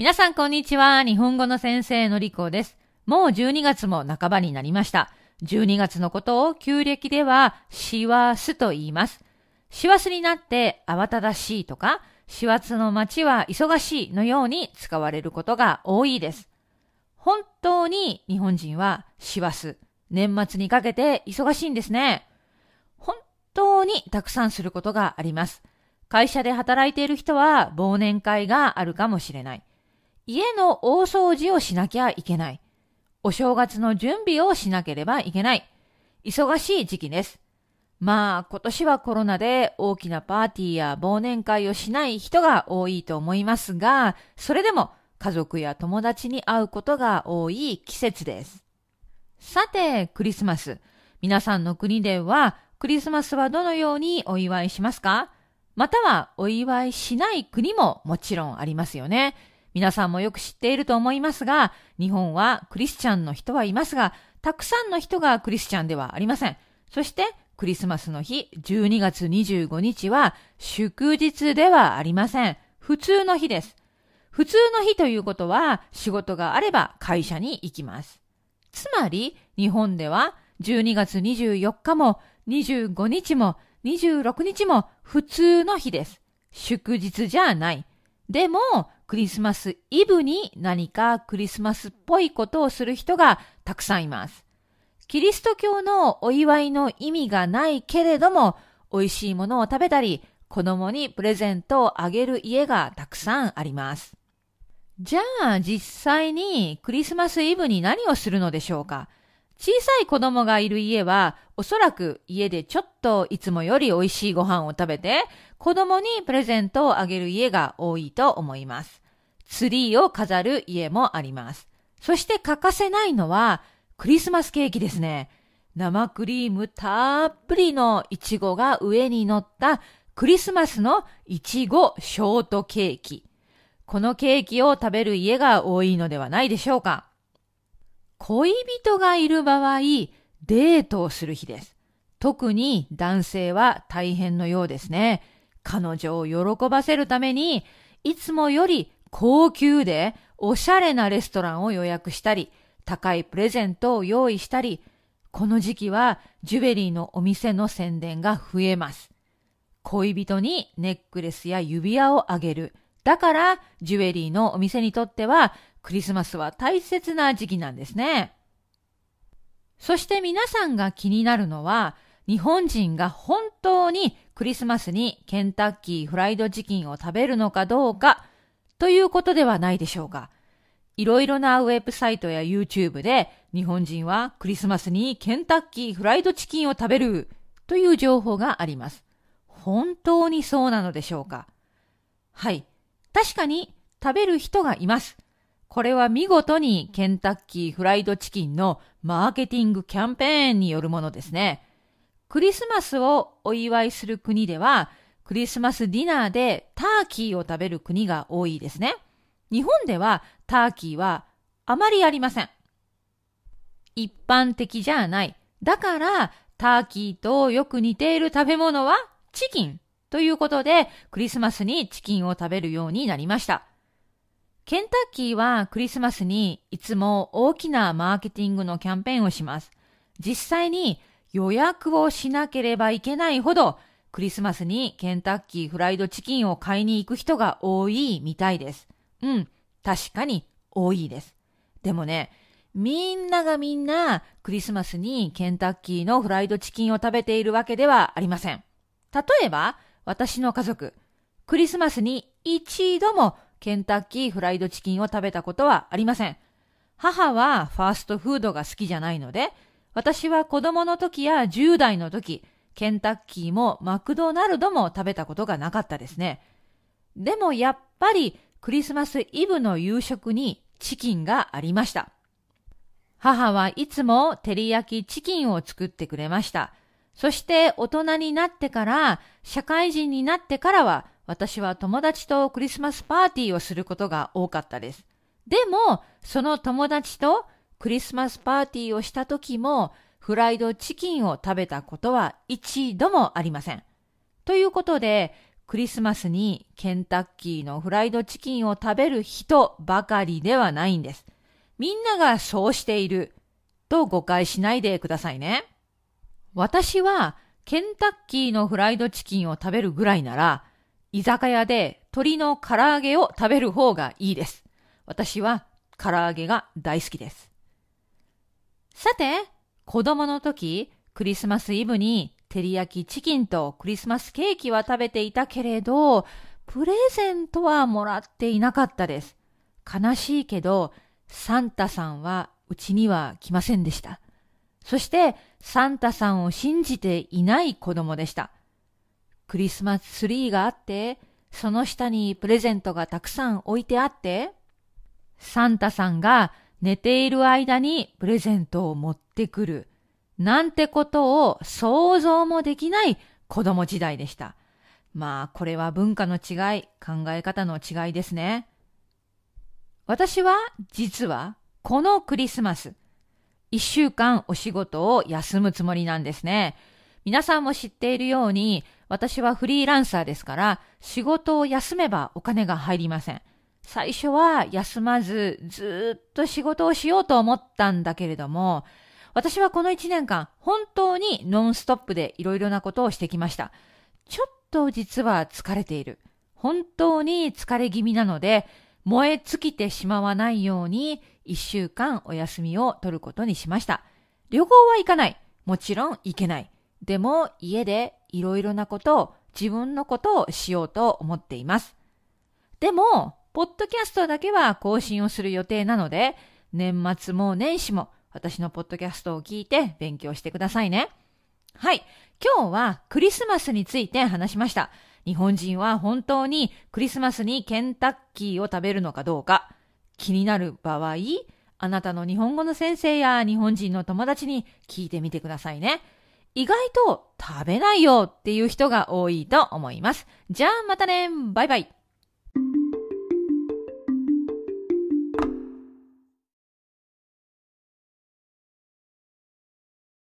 皆さんこんにちは。日本語の先生のりこです。もう12月も半ばになりました。12月のことを旧暦では、師走と言います。師走になって慌ただしいとか、師走の街は忙しいのように使われることが多いです。本当に日本人は師走、年末にかけて忙しいんですね。本当にたくさんすることがあります。会社で働いている人は忘年会があるかもしれない。家の大掃除をしなきゃいけない。お正月の準備をしなければいけない。忙しい時期です。まあ、今年はコロナで大きなパーティーや忘年会をしない人が多いと思いますが、それでも家族や友達に会うことが多い季節です。さて、クリスマス。皆さんの国では、クリスマスはどのようにお祝いしますかまたはお祝いしない国ももちろんありますよね。皆さんもよく知っていると思いますが、日本はクリスチャンの人はいますが、たくさんの人がクリスチャンではありません。そして、クリスマスの日、12月25日は祝日ではありません。普通の日です。普通の日ということは、仕事があれば会社に行きます。つまり、日本では12月24日も25日も26日も普通の日です。祝日じゃない。でも、クリスマスイブに何かクリスマスっぽいことをする人がたくさんいます。キリスト教のお祝いの意味がないけれども、美味しいものを食べたり、子供にプレゼントをあげる家がたくさんあります。じゃあ実際にクリスマスイブに何をするのでしょうか小さい子供がいる家は、おそらく家でちょっといつもより美味しいご飯を食べて、子供にプレゼントをあげる家が多いと思います。ツリーを飾る家もあります。そして欠かせないのはクリスマスケーキですね。生クリームたっぷりのイチゴが上に乗ったクリスマスのイチゴショートケーキ。このケーキを食べる家が多いのではないでしょうか。恋人がいる場合、デートをする日です。特に男性は大変のようですね。彼女を喜ばせるために、いつもより高級でおしゃれなレストランを予約したり、高いプレゼントを用意したり、この時期はジュベリーのお店の宣伝が増えます。恋人にネックレスや指輪をあげる。だから、ジュエリーのお店にとっては、クリスマスは大切な時期なんですね。そして皆さんが気になるのは、日本人が本当にクリスマスにケンタッキーフライドチキンを食べるのかどうかということではないでしょうか。いろいろなウェブサイトや YouTube で日本人はクリスマスにケンタッキーフライドチキンを食べるという情報があります。本当にそうなのでしょうかはい。確かに食べる人がいます。これは見事にケンタッキーフライドチキンのマーケティングキャンペーンによるものですね。クリスマスをお祝いする国ではクリスマスディナーでターキーを食べる国が多いですね。日本ではターキーはあまりありません。一般的じゃない。だから、ターキーとよく似ている食べ物はチキンということで、クリスマスにチキンを食べるようになりました。ケンタッキーはクリスマスにいつも大きなマーケティングのキャンペーンをします。実際に予約をしなければいけないほどクリスマスにケンタッキーフライドチキンを買いに行く人が多いみたいです。うん、確かに多いです。でもね、みんながみんなクリスマスにケンタッキーのフライドチキンを食べているわけではありません。例えば、私の家族、クリスマスに一度もケンタッキーフライドチキンを食べたことはありません。母はファーストフードが好きじゃないので、私は子供の時や10代の時、ケンタッキーもマクドナルドも食べたことがなかったですね。でもやっぱりクリスマスイブの夕食にチキンがありました。母はいつも照り焼きチキンを作ってくれました。そして大人になってから、社会人になってからは、私は友達とクリスマスパーティーをすることが多かったです。でも、その友達とクリスマスパーティーをした時も、フライドチキンを食べたことは一度もありません。ということで、クリスマスにケンタッキーのフライドチキンを食べる人ばかりではないんです。みんながそうしていると誤解しないでくださいね。私はケンタッキーのフライドチキンを食べるぐらいなら、居酒屋で鶏の唐揚げを食べる方がいいです。私は唐揚げが大好きです。さて、子供の時、クリスマスイブに照り焼きチキンとクリスマスケーキは食べていたけれど、プレゼントはもらっていなかったです。悲しいけど、サンタさんはうちには来ませんでした。そして、サンタさんを信じていない子供でした。クリスマスツリーがあって、その下にプレゼントがたくさん置いてあって、サンタさんが寝ている間にプレゼントを持ってくる、なんてことを想像もできない子供時代でした。まあ、これは文化の違い、考え方の違いですね。私は、実は、このクリスマス、一週間お仕事を休むつもりなんですね。皆さんも知っているように、私はフリーランサーですから、仕事を休めばお金が入りません。最初は休まずずっと仕事をしようと思ったんだけれども、私はこの1年間本当にノンストップでいろいろなことをしてきました。ちょっと実は疲れている。本当に疲れ気味なので、燃え尽きてしまわないように1週間お休みを取ることにしました。旅行は行かない。もちろん行けない。でも家でいろいろなことを自分のことをしようと思っています。でもポッドキャストだけは更新をする予定なので、年末も年始も私のポッドキャストを聞いて勉強してくださいね。はい。今日はクリスマスについて話しました。日本人は本当にクリスマスにケンタッキーを食べるのかどうか。気になる場合、あなたの日本語の先生や日本人の友達に聞いてみてくださいね。意外と食べないよっていう人が多いと思います。じゃあまたねバイバイ